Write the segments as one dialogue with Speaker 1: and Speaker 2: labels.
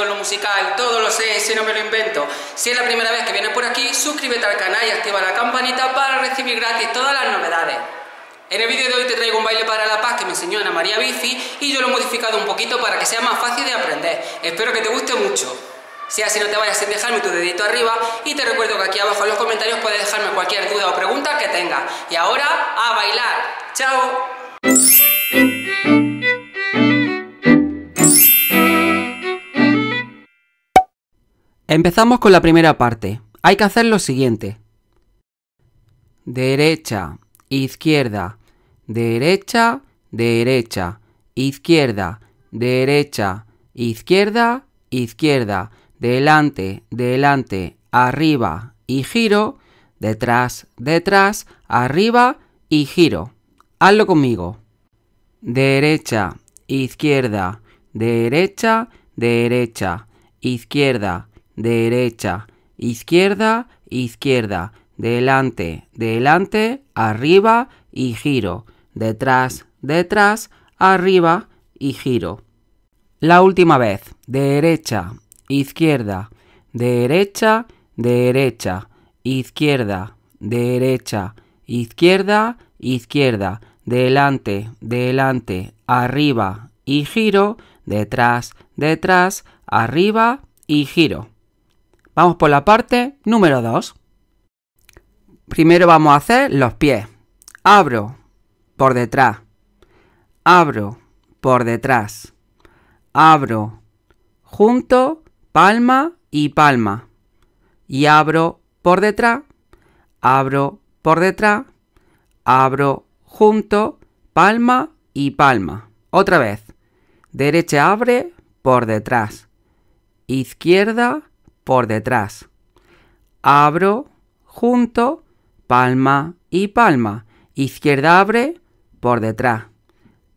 Speaker 1: lo musical, todo lo sé, si no me lo invento. Si es la primera vez que vienes por aquí, suscríbete al canal y activa la campanita para recibir gratis todas las novedades. En el vídeo de hoy te traigo un baile para la paz que me enseñó Ana María Bici y yo lo he modificado un poquito para que sea más fácil de aprender. Espero que te guste mucho. Si así no te vayas sin dejarme tu dedito arriba y te recuerdo que aquí abajo en los comentarios puedes dejarme cualquier duda o pregunta que tengas. Y ahora, a bailar. ¡Chao! Empezamos con la primera parte. Hay que hacer lo siguiente. Derecha, izquierda, derecha, derecha, izquierda, derecha, izquierda, izquierda, delante, delante, arriba y giro, detrás, detrás, arriba y giro. Hazlo conmigo. Derecha, izquierda, derecha, derecha, izquierda, derecha, izquierda, izquierda, delante, delante, arriba y giro, detrás, detrás, arriba y giro. La última vez, derecha, izquierda, derecha, derecha, izquierda, derecha, izquierda, izquierda, delante, delante, arriba y giro, detrás, detrás, arriba y giro. Vamos por la parte número 2. Primero vamos a hacer los pies. Abro por detrás. Abro por detrás. Abro junto, palma y palma. Y abro por detrás. Abro por detrás. Abro junto, palma y palma. Otra vez. Derecha abre por detrás. Izquierda por detrás. Abro, junto, palma y palma. Izquierda abre por detrás.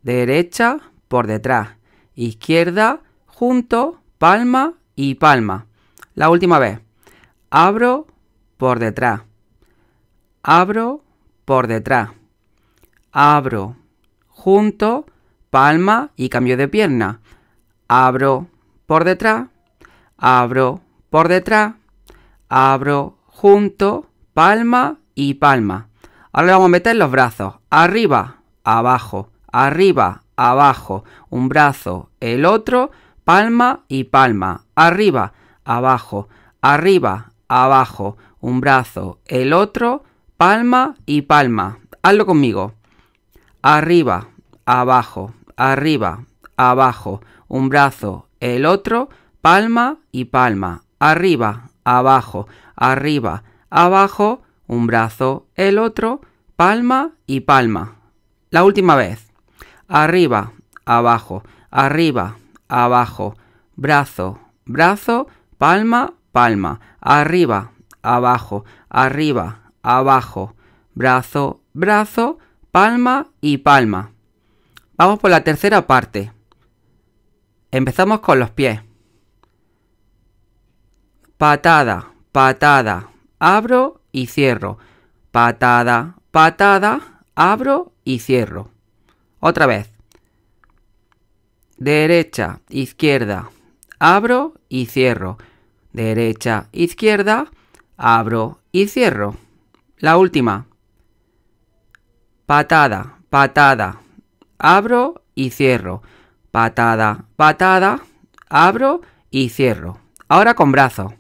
Speaker 1: Derecha por detrás. Izquierda, junto, palma y palma. La última vez. Abro por detrás. Abro por detrás. Abro, junto, palma y cambio de pierna. Abro por detrás. Abro por detrás, abro, junto, palma y palma. Ahora vamos a meter los brazos, arriba, abajo, arriba, abajo, un brazo, el otro, palma y palma, arriba, abajo, arriba, abajo, un brazo, el otro, palma y palma. Hazlo conmigo. Arriba, abajo, arriba, abajo, un brazo, el otro, palma y palma, arriba, abajo, arriba, abajo, un brazo, el otro, palma y palma. La última vez. Arriba, abajo, arriba, abajo, brazo, brazo, palma, palma, arriba, abajo, arriba, abajo, brazo, brazo, palma y palma. Vamos por la tercera parte. Empezamos con los pies patada, patada, abro y cierro. Patada, patada, abro y cierro. Otra vez. Derecha, izquierda, abro y cierro. Derecha, izquierda, abro y cierro. La última. Patada, patada, abro y cierro. Patada, patada, abro y cierro. Ahora con brazo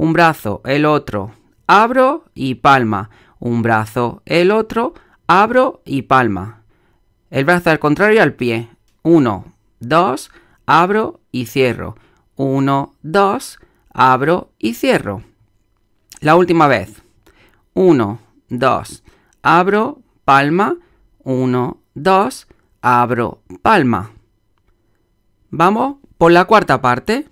Speaker 1: un brazo, el otro, abro y palma, un brazo, el otro, abro y palma. El brazo al contrario al pie, Uno, dos, abro y cierro, Uno, dos, abro y cierro. La última vez, Uno, dos, abro, palma, Uno, dos, abro, palma. Vamos por la cuarta parte.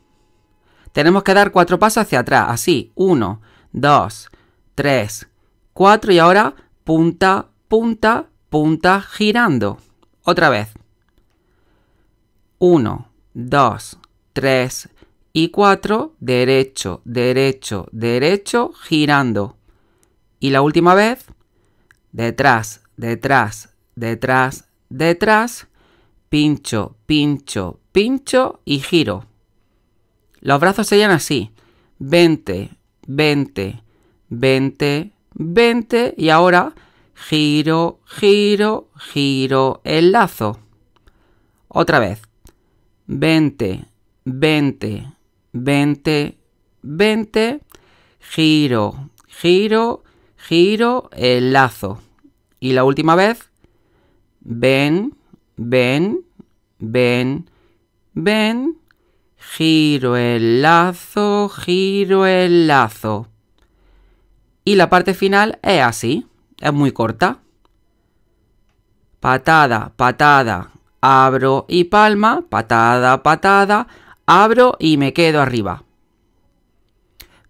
Speaker 1: Tenemos que dar cuatro pasos hacia atrás, así. Uno, dos, tres, cuatro y ahora punta, punta, punta, girando. Otra vez. Uno, dos, tres y cuatro, derecho, derecho, derecho, girando. Y la última vez, detrás, detrás, detrás, detrás, pincho, pincho, pincho y giro. Los brazos serían así. 20, 20, 20, 20. Y ahora giro, giro, giro el lazo. Otra vez. 20, 20, 20, 20. Giro, giro, giro el lazo. Y la última vez. Ven, ven, ven, ven, Giro el lazo, giro el lazo. Y la parte final es así, es muy corta. Patada, patada, abro y palma, patada, patada, abro y me quedo arriba.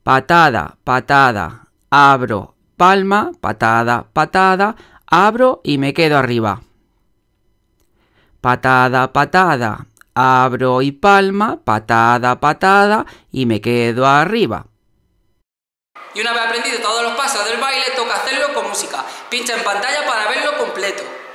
Speaker 1: Patada, patada, abro, palma, patada, patada, abro y me quedo arriba. Patada, patada, Abro y palma, patada, patada y me quedo arriba. Y una vez aprendido todos los pasos del baile, toca hacerlo con música. Pincha en pantalla para verlo completo.